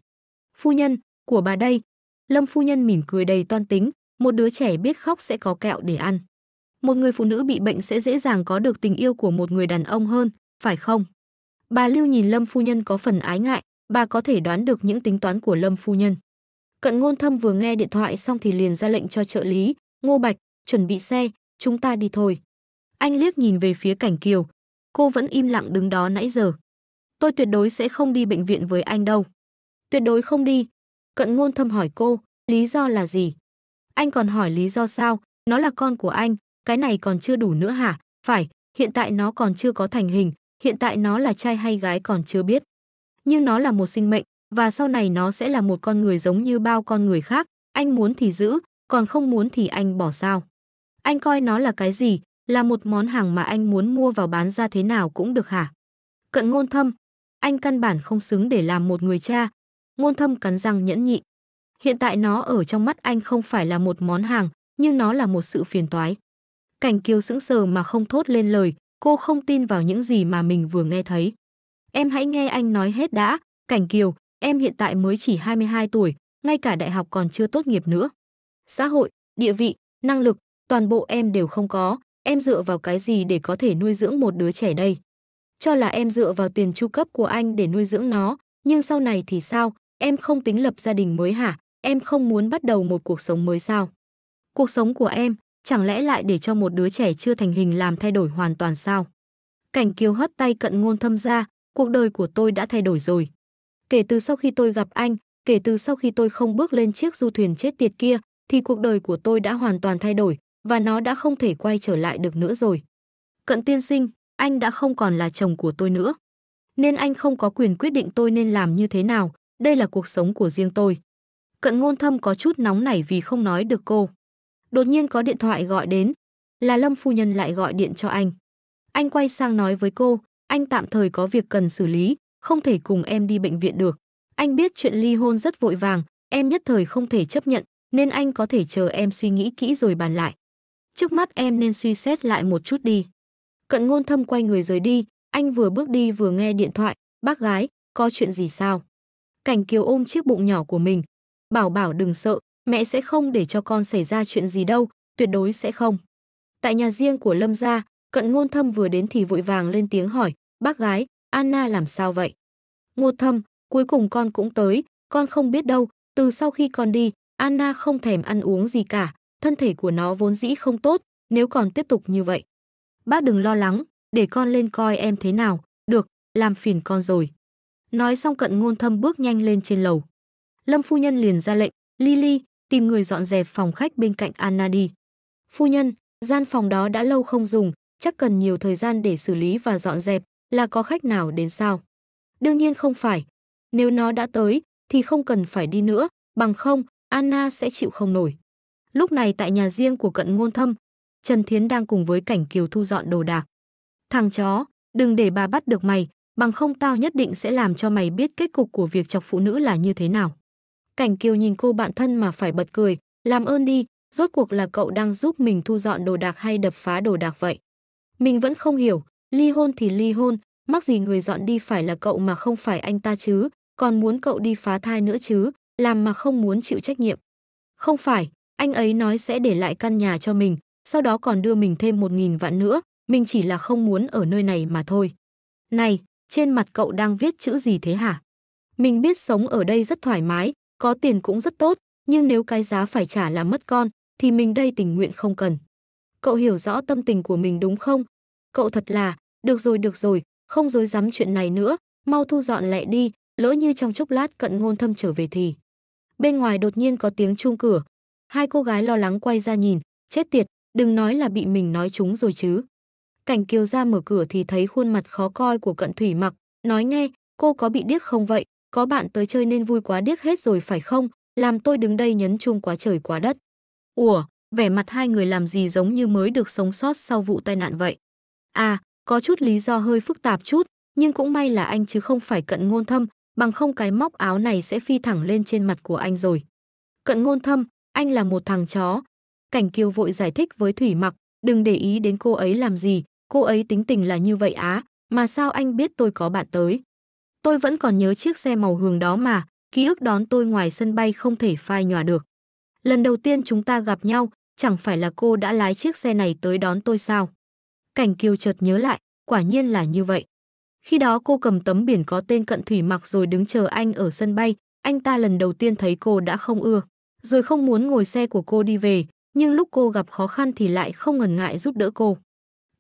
Phu nhân, của bà đây. Lâm phu nhân mỉm cười đầy toan tính, một đứa trẻ biết khóc sẽ có kẹo để ăn. Một người phụ nữ bị bệnh sẽ dễ dàng có được tình yêu của một người đàn ông hơn, phải không? Bà Lưu nhìn Lâm phu nhân có phần ái ngại, bà có thể đoán được những tính toán của Lâm phu nhân. Cận ngôn thâm vừa nghe điện thoại xong thì liền ra lệnh cho trợ lý, Ngô Bạch, chuẩn bị xe, chúng ta đi thôi. Anh liếc nhìn về phía cảnh kiều, cô vẫn im lặng đứng đó nãy giờ. Tôi tuyệt đối sẽ không đi bệnh viện với anh đâu. Tuyệt đối không đi. Cận ngôn thâm hỏi cô, lý do là gì? Anh còn hỏi lý do sao, nó là con của anh, cái này còn chưa đủ nữa hả? Phải, hiện tại nó còn chưa có thành hình, hiện tại nó là trai hay gái còn chưa biết. Nhưng nó là một sinh mệnh, và sau này nó sẽ là một con người giống như bao con người khác, anh muốn thì giữ, còn không muốn thì anh bỏ sao. Anh coi nó là cái gì, là một món hàng mà anh muốn mua vào bán ra thế nào cũng được hả? Cận ngôn thâm, anh căn bản không xứng để làm một người cha. Ngôn thâm cắn răng nhẫn nhị. Hiện tại nó ở trong mắt anh không phải là một món hàng, nhưng nó là một sự phiền toái. Cảnh kiều sững sờ mà không thốt lên lời, cô không tin vào những gì mà mình vừa nghe thấy. Em hãy nghe anh nói hết đã, Cảnh Kiều, Em hiện tại mới chỉ 22 tuổi, ngay cả đại học còn chưa tốt nghiệp nữa. Xã hội, địa vị, năng lực, toàn bộ em đều không có, em dựa vào cái gì để có thể nuôi dưỡng một đứa trẻ đây? Cho là em dựa vào tiền chu cấp của anh để nuôi dưỡng nó, nhưng sau này thì sao? Em không tính lập gia đình mới hả? Em không muốn bắt đầu một cuộc sống mới sao? Cuộc sống của em, chẳng lẽ lại để cho một đứa trẻ chưa thành hình làm thay đổi hoàn toàn sao? Cảnh Kiều hất tay cận ngôn thâm ra, cuộc đời của tôi đã thay đổi rồi. Kể từ sau khi tôi gặp anh, kể từ sau khi tôi không bước lên chiếc du thuyền chết tiệt kia, thì cuộc đời của tôi đã hoàn toàn thay đổi và nó đã không thể quay trở lại được nữa rồi. Cận tiên sinh, anh đã không còn là chồng của tôi nữa. Nên anh không có quyền quyết định tôi nên làm như thế nào, đây là cuộc sống của riêng tôi. Cận ngôn thâm có chút nóng nảy vì không nói được cô. Đột nhiên có điện thoại gọi đến, là Lâm Phu Nhân lại gọi điện cho anh. Anh quay sang nói với cô, anh tạm thời có việc cần xử lý, không thể cùng em đi bệnh viện được. Anh biết chuyện ly hôn rất vội vàng, em nhất thời không thể chấp nhận, nên anh có thể chờ em suy nghĩ kỹ rồi bàn lại. Trước mắt em nên suy xét lại một chút đi. Cận ngôn thâm quay người rời đi, anh vừa bước đi vừa nghe điện thoại, bác gái, có chuyện gì sao? Cảnh Kiều ôm chiếc bụng nhỏ của mình, bảo bảo đừng sợ, mẹ sẽ không để cho con xảy ra chuyện gì đâu, tuyệt đối sẽ không. Tại nhà riêng của Lâm gia, cận ngôn thâm vừa đến thì vội vàng lên tiếng hỏi, bác gái, Anna làm sao vậy? Ngô Thâm, cuối cùng con cũng tới, con không biết đâu, từ sau khi con đi, Anna không thèm ăn uống gì cả, thân thể của nó vốn dĩ không tốt, nếu còn tiếp tục như vậy. Bác đừng lo lắng, để con lên coi em thế nào, được, làm phiền con rồi. Nói xong cận ngôn thâm bước nhanh lên trên lầu. Lâm phu nhân liền ra lệnh, Lily, tìm người dọn dẹp phòng khách bên cạnh Anna đi. Phu nhân, gian phòng đó đã lâu không dùng, chắc cần nhiều thời gian để xử lý và dọn dẹp, là có khách nào đến sao? Đương nhiên không phải. Nếu nó đã tới, thì không cần phải đi nữa, bằng không, Anna sẽ chịu không nổi. Lúc này tại nhà riêng của cận ngôn thâm, Trần Thiến đang cùng với cảnh kiều thu dọn đồ đạc. Thằng chó, đừng để bà bắt được mày, bằng không tao nhất định sẽ làm cho mày biết kết cục của việc chọc phụ nữ là như thế nào. Cảnh kiều nhìn cô bạn thân mà phải bật cười, làm ơn đi, rốt cuộc là cậu đang giúp mình thu dọn đồ đạc hay đập phá đồ đạc vậy. Mình vẫn không hiểu, Ly hôn thì ly hôn, mắc gì người dọn đi phải là cậu mà không phải anh ta chứ, còn muốn cậu đi phá thai nữa chứ, làm mà không muốn chịu trách nhiệm. Không phải, anh ấy nói sẽ để lại căn nhà cho mình, sau đó còn đưa mình thêm một nghìn vạn nữa, mình chỉ là không muốn ở nơi này mà thôi. Này, trên mặt cậu đang viết chữ gì thế hả? Mình biết sống ở đây rất thoải mái, có tiền cũng rất tốt, nhưng nếu cái giá phải trả là mất con, thì mình đây tình nguyện không cần. Cậu hiểu rõ tâm tình của mình đúng không? cậu thật là, được rồi được rồi, không dối dám chuyện này nữa, mau thu dọn lẹ đi, lỡ như trong chốc lát cận ngôn thâm trở về thì. Bên ngoài đột nhiên có tiếng chuông cửa, hai cô gái lo lắng quay ra nhìn, chết tiệt, đừng nói là bị mình nói chúng rồi chứ. Cảnh kiều ra mở cửa thì thấy khuôn mặt khó coi của cận thủy mặc, nói nghe, cô có bị điếc không vậy, có bạn tới chơi nên vui quá điếc hết rồi phải không, làm tôi đứng đây nhấn chung quá trời quá đất. Ủa, vẻ mặt hai người làm gì giống như mới được sống sót sau vụ tai nạn vậy. À, có chút lý do hơi phức tạp chút, nhưng cũng may là anh chứ không phải cận ngôn thâm, bằng không cái móc áo này sẽ phi thẳng lên trên mặt của anh rồi. Cận ngôn thâm, anh là một thằng chó. Cảnh kiều vội giải thích với Thủy Mặc, đừng để ý đến cô ấy làm gì, cô ấy tính tình là như vậy á, mà sao anh biết tôi có bạn tới. Tôi vẫn còn nhớ chiếc xe màu hường đó mà, ký ức đón tôi ngoài sân bay không thể phai nhòa được. Lần đầu tiên chúng ta gặp nhau, chẳng phải là cô đã lái chiếc xe này tới đón tôi sao? Cảnh Kiều chợt nhớ lại, quả nhiên là như vậy. Khi đó cô cầm tấm biển có tên Cận Thủy mặc rồi đứng chờ anh ở sân bay, anh ta lần đầu tiên thấy cô đã không ưa, rồi không muốn ngồi xe của cô đi về, nhưng lúc cô gặp khó khăn thì lại không ngần ngại giúp đỡ cô.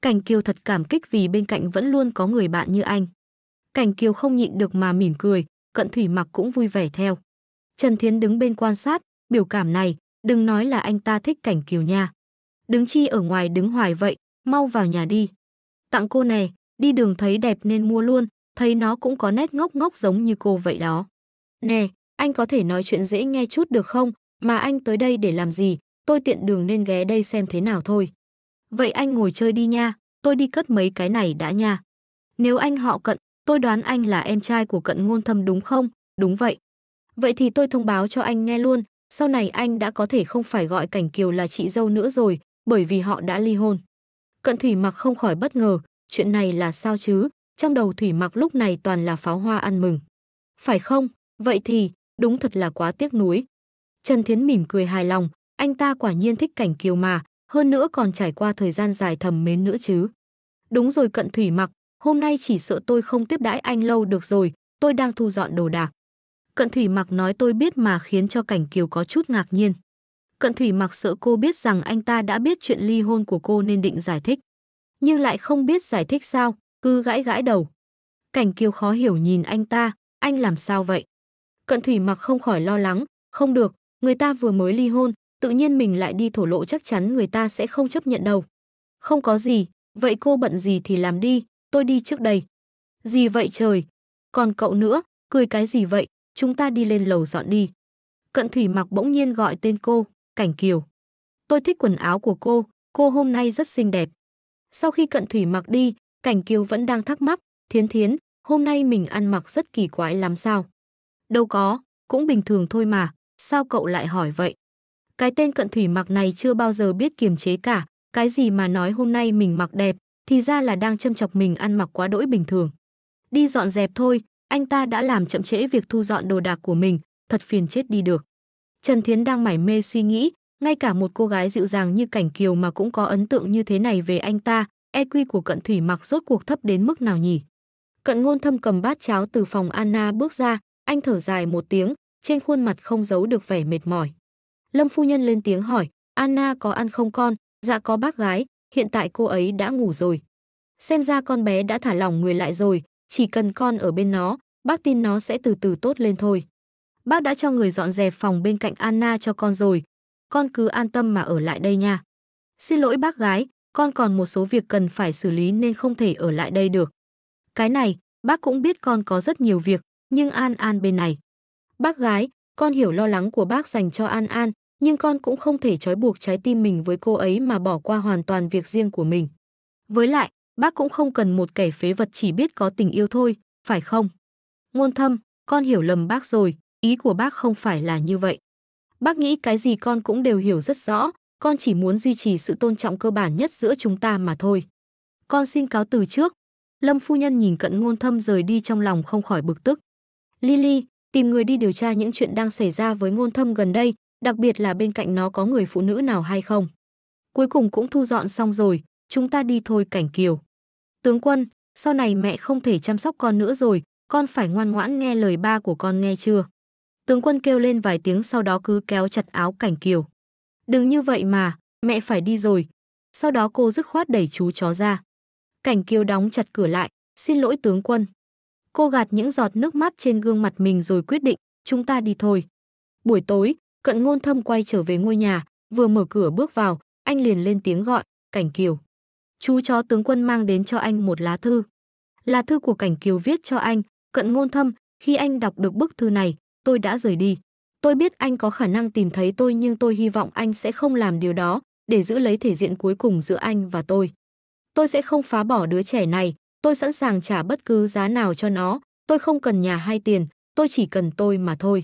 Cảnh Kiều thật cảm kích vì bên cạnh vẫn luôn có người bạn như anh. Cảnh Kiều không nhịn được mà mỉm cười, Cận Thủy mặc cũng vui vẻ theo. Trần Thiến đứng bên quan sát, biểu cảm này, đừng nói là anh ta thích Cảnh Kiều nha. Đứng chi ở ngoài đứng hoài vậy, mau vào nhà đi. Tặng cô này, đi đường thấy đẹp nên mua luôn, thấy nó cũng có nét ngốc ngốc giống như cô vậy đó. Nè, anh có thể nói chuyện dễ nghe chút được không? Mà anh tới đây để làm gì? Tôi tiện đường nên ghé đây xem thế nào thôi. Vậy anh ngồi chơi đi nha, tôi đi cất mấy cái này đã nha. Nếu anh họ cận, tôi đoán anh là em trai của cận ngôn thâm đúng không? Đúng vậy. Vậy thì tôi thông báo cho anh nghe luôn, sau này anh đã có thể không phải gọi Cảnh Kiều là chị dâu nữa rồi, bởi vì họ đã ly hôn. Cận Thủy Mặc không khỏi bất ngờ, chuyện này là sao chứ? Trong đầu Thủy Mặc lúc này toàn là pháo hoa ăn mừng. Phải không? Vậy thì, đúng thật là quá tiếc nuối. Trần Thiến mỉm cười hài lòng, anh ta quả nhiên thích cảnh kiều mà, hơn nữa còn trải qua thời gian dài thầm mến nữa chứ. Đúng rồi Cận Thủy Mặc, hôm nay chỉ sợ tôi không tiếp đãi anh lâu được rồi, tôi đang thu dọn đồ đạc. Cận Thủy Mặc nói tôi biết mà khiến cho cảnh kiều có chút ngạc nhiên. Cận Thủy mặc sợ cô biết rằng anh ta đã biết chuyện ly hôn của cô nên định giải thích. Nhưng lại không biết giải thích sao, cứ gãi gãi đầu. Cảnh Kiều khó hiểu nhìn anh ta, anh làm sao vậy? Cận Thủy mặc không khỏi lo lắng, không được, người ta vừa mới ly hôn, tự nhiên mình lại đi thổ lộ chắc chắn người ta sẽ không chấp nhận đâu. Không có gì, vậy cô bận gì thì làm đi, tôi đi trước đây. Gì vậy trời? Còn cậu nữa, cười cái gì vậy, chúng ta đi lên lầu dọn đi. Cận Thủy mặc bỗng nhiên gọi tên cô, Cảnh Kiều. Tôi thích quần áo của cô, cô hôm nay rất xinh đẹp. Sau khi cận thủy mặc đi, Cảnh Kiều vẫn đang thắc mắc, thiến thiến, hôm nay mình ăn mặc rất kỳ quái làm sao? Đâu có, cũng bình thường thôi mà, sao cậu lại hỏi vậy? Cái tên cận thủy mặc này chưa bao giờ biết kiềm chế cả, cái gì mà nói hôm nay mình mặc đẹp, thì ra là đang châm chọc mình ăn mặc quá đỗi bình thường. Đi dọn dẹp thôi, anh ta đã làm chậm trễ việc thu dọn đồ đạc của mình, thật phiền chết đi được. Trần Thiến đang mải mê suy nghĩ, ngay cả một cô gái dịu dàng như Cảnh Kiều mà cũng có ấn tượng như thế này về anh ta, E quy của Cận Thủy Mặc rốt cuộc thấp đến mức nào nhỉ? Cận Ngôn Thâm cầm bát cháo từ phòng Anna bước ra, anh thở dài một tiếng, trên khuôn mặt không giấu được vẻ mệt mỏi. Lâm phu nhân lên tiếng hỏi, "Anna có ăn không con?" "Dạ có bác gái, hiện tại cô ấy đã ngủ rồi." Xem ra con bé đã thả lỏng người lại rồi, chỉ cần con ở bên nó, bác tin nó sẽ từ từ tốt lên thôi. Bác đã cho người dọn dẹp phòng bên cạnh Anna cho con rồi. Con cứ an tâm mà ở lại đây nha. Xin lỗi bác gái, con còn một số việc cần phải xử lý nên không thể ở lại đây được. Cái này, bác cũng biết con có rất nhiều việc, nhưng An An bên này. Bác gái, con hiểu lo lắng của bác dành cho An An, nhưng con cũng không thể trói buộc trái tim mình với cô ấy mà bỏ qua hoàn toàn việc riêng của mình. Với lại, bác cũng không cần một kẻ phế vật chỉ biết có tình yêu thôi, phải không? Ngôn thâm, con hiểu lầm bác rồi, ý của bác không phải là như vậy. Bác nghĩ cái gì con cũng đều hiểu rất rõ, con chỉ muốn duy trì sự tôn trọng cơ bản nhất giữa chúng ta mà thôi. Con xin cáo từ trước. Lâm phu nhân nhìn cận ngôn thâm rời đi trong lòng không khỏi bực tức. Lily, tìm người đi điều tra những chuyện đang xảy ra với ngôn thâm gần đây, đặc biệt là bên cạnh nó có người phụ nữ nào hay không. Cuối cùng cũng thu dọn xong rồi, chúng ta đi thôi cảnh kiều. Tướng quân, sau này mẹ không thể chăm sóc con nữa rồi, con phải ngoan ngoãn nghe lời ba của con nghe chưa? Tướng quân kêu lên vài tiếng sau đó cứ kéo chặt áo cảnh kiều. Đừng như vậy mà, mẹ phải đi rồi. Sau đó cô dứt khoát đẩy chú chó ra. Cảnh kiều đóng chặt cửa lại, xin lỗi tướng quân. Cô gạt những giọt nước mắt trên gương mặt mình rồi quyết định, chúng ta đi thôi. Buổi tối, cận ngôn thâm quay trở về ngôi nhà, vừa mở cửa bước vào, anh liền lên tiếng gọi, cảnh kiều. Chú chó tướng quân mang đến cho anh một lá thư. Là thư của cảnh kiều viết cho anh, cận ngôn thâm, khi anh đọc được bức thư này, tôi đã rời đi. Tôi biết anh có khả năng tìm thấy tôi nhưng tôi hy vọng anh sẽ không làm điều đó để giữ lấy thể diện cuối cùng giữa anh và tôi. Tôi sẽ không phá bỏ đứa trẻ này, tôi sẵn sàng trả bất cứ giá nào cho nó, tôi không cần nhà hay tiền, tôi chỉ cần tôi mà thôi.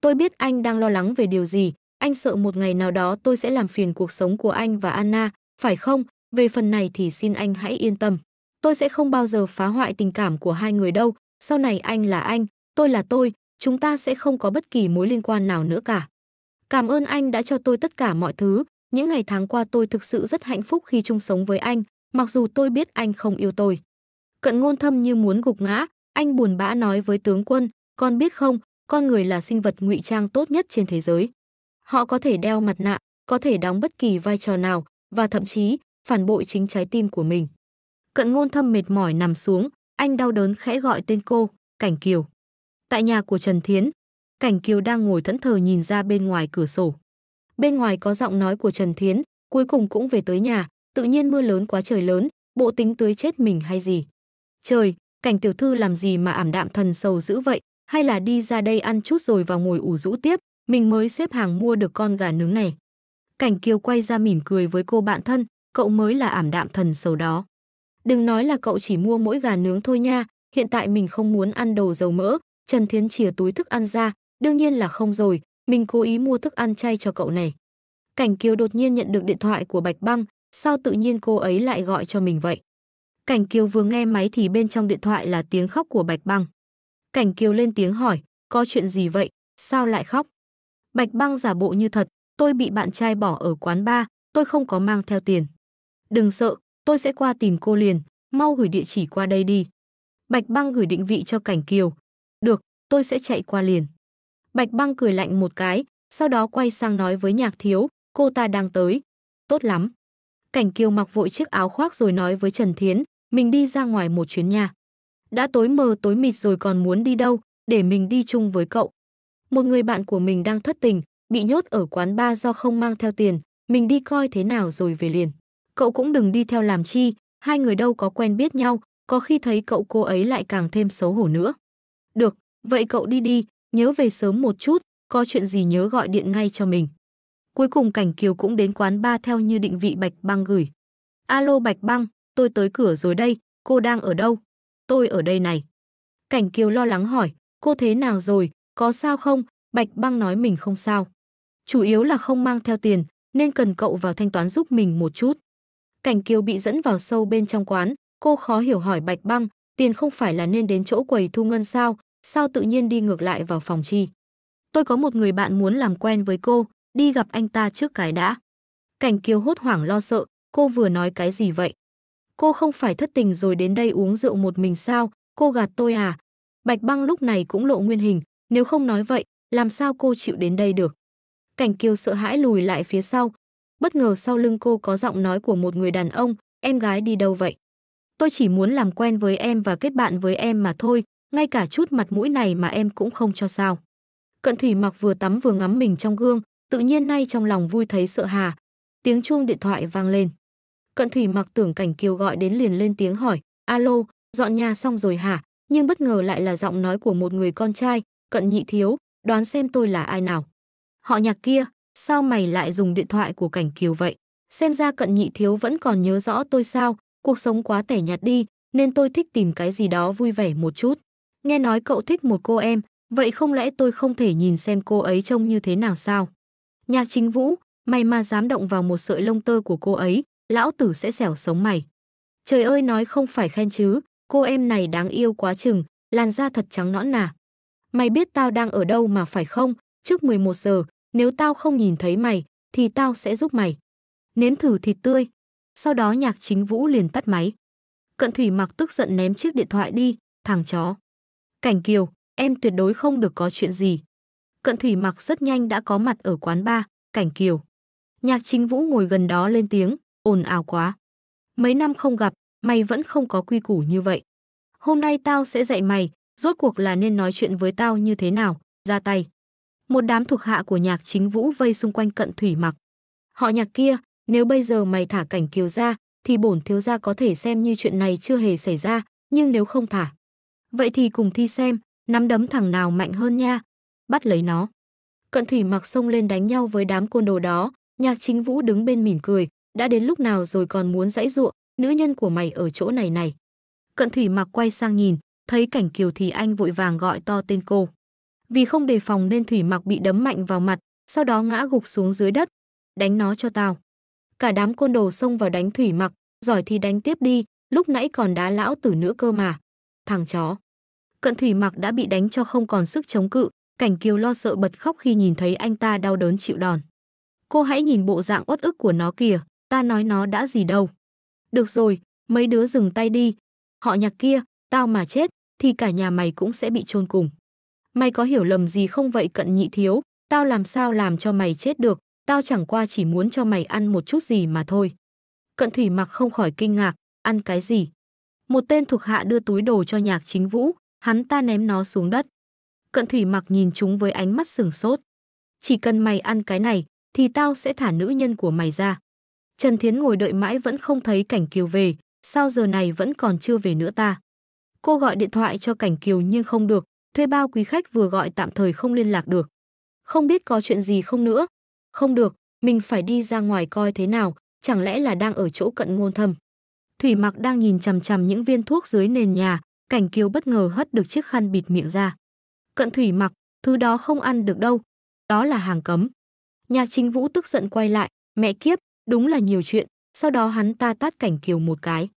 Tôi biết anh đang lo lắng về điều gì, anh sợ một ngày nào đó tôi sẽ làm phiền cuộc sống của anh và Anna, phải không? Về phần này thì xin anh hãy yên tâm. Tôi sẽ không bao giờ phá hoại tình cảm của hai người đâu, sau này anh là anh, tôi là tôi, chúng ta sẽ không có bất kỳ mối liên quan nào nữa cả. Cảm ơn anh đã cho tôi tất cả mọi thứ, những ngày tháng qua tôi thực sự rất hạnh phúc khi chung sống với anh, mặc dù tôi biết anh không yêu tôi. Cận ngôn thâm như muốn gục ngã, anh buồn bã nói với tướng quân, con biết không, con người là sinh vật ngụy trang tốt nhất trên thế giới. Họ có thể đeo mặt nạ, có thể đóng bất kỳ vai trò nào, và thậm chí, phản bội chính trái tim của mình. Cận ngôn thâm mệt mỏi nằm xuống, anh đau đớn khẽ gọi tên cô, Cảnh Kiều. Tại nhà của Trần Thiến, Cảnh Kiều đang ngồi thẫn thờ nhìn ra bên ngoài cửa sổ. Bên ngoài có giọng nói của Trần Thiến, cuối cùng cũng về tới nhà, tự nhiên mưa lớn quá trời lớn, bộ tính tưới chết mình hay gì. Trời, cảnh tiểu thư làm gì mà ảm đạm thần sầu dữ vậy, hay là đi ra đây ăn chút rồi vào ngồi ủ rũ tiếp, mình mới xếp hàng mua được con gà nướng này. Cảnh Kiều quay ra mỉm cười với cô bạn thân, cậu mới là ảm đạm thần sầu đó. Đừng nói là cậu chỉ mua mỗi gà nướng thôi nha, hiện tại mình không muốn ăn đồ dầu mỡ, Trần Thiến chìa túi thức ăn ra, đương nhiên là không rồi, mình cố ý mua thức ăn chay cho cậu này. Cảnh Kiều đột nhiên nhận được điện thoại của Bạch Băng, sao tự nhiên cô ấy lại gọi cho mình vậy? Cảnh Kiều vừa nghe máy thì bên trong điện thoại là tiếng khóc của Bạch Băng. Cảnh Kiều lên tiếng hỏi, có chuyện gì vậy, sao lại khóc? Bạch Băng giả bộ như thật, tôi bị bạn trai bỏ ở quán bar, tôi không có mang theo tiền. Đừng sợ, tôi sẽ qua tìm cô liền, mau gửi địa chỉ qua đây đi. Bạch Băng gửi định vị cho Cảnh Kiều, tôi sẽ chạy qua liền. Bạch băng cười lạnh một cái, sau đó quay sang nói với nhạc thiếu, cô ta đang tới. Tốt lắm. Cảnh kiều mặc vội chiếc áo khoác rồi nói với Trần Thiến, mình đi ra ngoài một chuyến nhà. Đã tối mờ tối mịt rồi còn muốn đi đâu, để mình đi chung với cậu. Một người bạn của mình đang thất tình, bị nhốt ở quán bar do không mang theo tiền, mình đi coi thế nào rồi về liền. Cậu cũng đừng đi theo làm chi, hai người đâu có quen biết nhau, có khi thấy cậu cô ấy lại càng thêm xấu hổ nữa. Được, Vậy cậu đi đi, nhớ về sớm một chút, có chuyện gì nhớ gọi điện ngay cho mình. Cuối cùng Cảnh Kiều cũng đến quán ba theo như định vị Bạch Băng gửi. Alo Bạch Băng, tôi tới cửa rồi đây, cô đang ở đâu? Tôi ở đây này. Cảnh Kiều lo lắng hỏi, cô thế nào rồi, có sao không? Bạch Băng nói mình không sao. Chủ yếu là không mang theo tiền, nên cần cậu vào thanh toán giúp mình một chút. Cảnh Kiều bị dẫn vào sâu bên trong quán, cô khó hiểu hỏi Bạch Băng, tiền không phải là nên đến chỗ quầy thu ngân sao, sao tự nhiên đi ngược lại vào phòng chi? Tôi có một người bạn muốn làm quen với cô, đi gặp anh ta trước cái đã. Cảnh Kiều hốt hoảng lo sợ, cô vừa nói cái gì vậy? Cô không phải thất tình rồi đến đây uống rượu một mình sao, cô gạt tôi à? Bạch băng lúc này cũng lộ nguyên hình, nếu không nói vậy, làm sao cô chịu đến đây được? Cảnh Kiều sợ hãi lùi lại phía sau. Bất ngờ sau lưng cô có giọng nói của một người đàn ông, em gái đi đâu vậy? Tôi chỉ muốn làm quen với em và kết bạn với em mà thôi, ngay cả chút mặt mũi này mà em cũng không cho sao. Cận Thủy mặc vừa tắm vừa ngắm mình trong gương, tự nhiên nay trong lòng vui thấy sợ hà. Tiếng chuông điện thoại vang lên. Cận Thủy mặc tưởng cảnh kiều gọi đến liền lên tiếng hỏi, alo, dọn nhà xong rồi hả? Nhưng bất ngờ lại là giọng nói của một người con trai, cận nhị thiếu, đoán xem tôi là ai nào. Họ nhạc kia, sao mày lại dùng điện thoại của cảnh kiều vậy? Xem ra cận nhị thiếu vẫn còn nhớ rõ tôi sao, cuộc sống quá tẻ nhạt đi, nên tôi thích tìm cái gì đó vui vẻ một chút nghe nói cậu thích một cô em, vậy không lẽ tôi không thể nhìn xem cô ấy trông như thế nào sao? Nhạc chính vũ, mày mà dám động vào một sợi lông tơ của cô ấy, lão tử sẽ xẻo sống mày. Trời ơi nói không phải khen chứ, cô em này đáng yêu quá chừng, làn da thật trắng nõn nà. Mày biết tao đang ở đâu mà phải không? Trước 11 giờ, nếu tao không nhìn thấy mày, thì tao sẽ giúp mày. Nếm thử thịt tươi. Sau đó nhạc chính vũ liền tắt máy. Cận thủy mặc tức giận ném chiếc điện thoại đi, thằng chó. Cảnh Kiều, em tuyệt đối không được có chuyện gì. Cận Thủy mặc rất nhanh đã có mặt ở quán ba. Cảnh Kiều. Nhạc Chính Vũ ngồi gần đó lên tiếng, ồn ào quá. Mấy năm không gặp, mày vẫn không có quy củ như vậy. Hôm nay tao sẽ dạy mày, rốt cuộc là nên nói chuyện với tao như thế nào, ra tay. Một đám thuộc hạ của nhạc chính vũ vây xung quanh cận thủy mặc. Họ nhạc kia, nếu bây giờ mày thả cảnh kiều ra, thì bổn thiếu gia có thể xem như chuyện này chưa hề xảy ra, nhưng nếu không thả, Vậy thì cùng thi xem, nắm đấm thằng nào mạnh hơn nha. Bắt lấy nó. Cận thủy mặc xông lên đánh nhau với đám côn đồ đó, nhạc chính vũ đứng bên mỉm cười, đã đến lúc nào rồi còn muốn dãy ruộng, nữ nhân của mày ở chỗ này này. Cận thủy mặc quay sang nhìn, thấy cảnh kiều thì anh vội vàng gọi to tên cô. Vì không đề phòng nên thủy mặc bị đấm mạnh vào mặt, sau đó ngã gục xuống dưới đất. Đánh nó cho tao. Cả đám côn đồ xông vào đánh thủy mặc, giỏi thì đánh tiếp đi, lúc nãy còn đá lão tử nữa cơ mà thằng chó. Cận Thủy Mặc đã bị đánh cho không còn sức chống cự, Cảnh Kiều lo sợ bật khóc khi nhìn thấy anh ta đau đớn chịu đòn. Cô hãy nhìn bộ dạng uất ức của nó kìa, ta nói nó đã gì đâu. Được rồi, mấy đứa dừng tay đi. Họ nhạc kia, tao mà chết, thì cả nhà mày cũng sẽ bị chôn cùng. Mày có hiểu lầm gì không vậy cận nhị thiếu, tao làm sao làm cho mày chết được, tao chẳng qua chỉ muốn cho mày ăn một chút gì mà thôi. Cận thủy mặc không khỏi kinh ngạc, ăn cái gì? Một tên thuộc hạ đưa túi đồ cho nhạc chính vũ, hắn ta ném nó xuống đất. Cận thủy mặc nhìn chúng với ánh mắt sừng sốt. Chỉ cần mày ăn cái này, thì tao sẽ thả nữ nhân của mày ra. Trần Thiến ngồi đợi mãi vẫn không thấy cảnh kiều về, sao giờ này vẫn còn chưa về nữa ta. Cô gọi điện thoại cho cảnh kiều nhưng không được, thuê bao quý khách vừa gọi tạm thời không liên lạc được. Không biết có chuyện gì không nữa. Không được, mình phải đi ra ngoài coi thế nào, chẳng lẽ là đang ở chỗ cận ngôn thâm. Thủy Mặc đang nhìn chằm chằm những viên thuốc dưới nền nhà, Cảnh Kiều bất ngờ hất được chiếc khăn bịt miệng ra. Cận Thủy Mặc, thứ đó không ăn được đâu, đó là hàng cấm. Nhà Chính Vũ tức giận quay lại, mẹ kiếp, đúng là nhiều chuyện, sau đó hắn ta tát Cảnh Kiều một cái.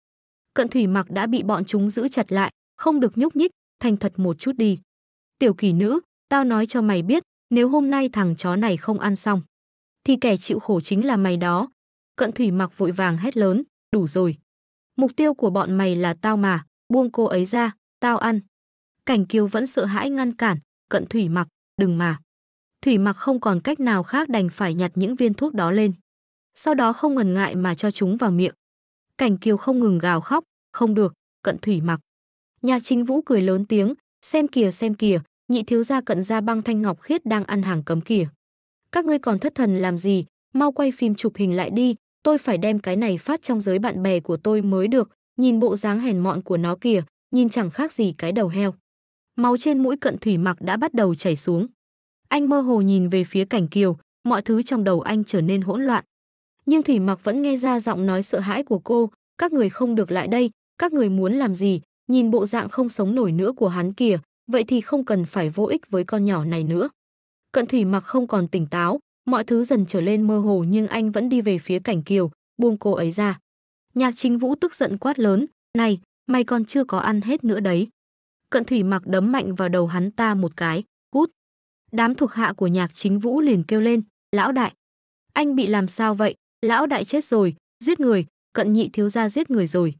Cận Thủy Mặc đã bị bọn chúng giữ chặt lại, không được nhúc nhích, thành thật một chút đi. Tiểu Kỳ nữ, tao nói cho mày biết, nếu hôm nay thằng chó này không ăn xong, thì kẻ chịu khổ chính là mày đó. Cận Thủy Mặc vội vàng hét lớn, đủ rồi. Mục tiêu của bọn mày là tao mà, buông cô ấy ra, tao ăn. Cảnh Kiều vẫn sợ hãi ngăn cản, cận Thủy Mặc, đừng mà. Thủy Mặc không còn cách nào khác đành phải nhặt những viên thuốc đó lên. Sau đó không ngần ngại mà cho chúng vào miệng. Cảnh Kiều không ngừng gào khóc, không được, cận Thủy Mặc. Nhà chính Vũ cười lớn tiếng, xem kìa xem kìa, nhị thiếu gia cận gia băng thanh ngọc khiết đang ăn hàng cấm kìa. Các ngươi còn thất thần làm gì, mau quay phim chụp hình lại đi, tôi phải đem cái này phát trong giới bạn bè của tôi mới được, nhìn bộ dáng hèn mọn của nó kìa, nhìn chẳng khác gì cái đầu heo. Máu trên mũi cận thủy mặc đã bắt đầu chảy xuống. Anh mơ hồ nhìn về phía cảnh kiều, mọi thứ trong đầu anh trở nên hỗn loạn. Nhưng thủy mặc vẫn nghe ra giọng nói sợ hãi của cô, các người không được lại đây, các người muốn làm gì, nhìn bộ dạng không sống nổi nữa của hắn kìa, vậy thì không cần phải vô ích với con nhỏ này nữa. Cận thủy mặc không còn tỉnh táo, Mọi thứ dần trở lên mơ hồ nhưng anh vẫn đi về phía cảnh kiều, buông cô ấy ra. Nhạc Chính Vũ tức giận quát lớn, "Này, mày còn chưa có ăn hết nữa đấy." Cận Thủy mặc đấm mạnh vào đầu hắn ta một cái, "Cút." Đám thuộc hạ của Nhạc Chính Vũ liền kêu lên, "Lão đại, anh bị làm sao vậy? Lão đại chết rồi, giết người, Cận Nhị thiếu gia giết người rồi."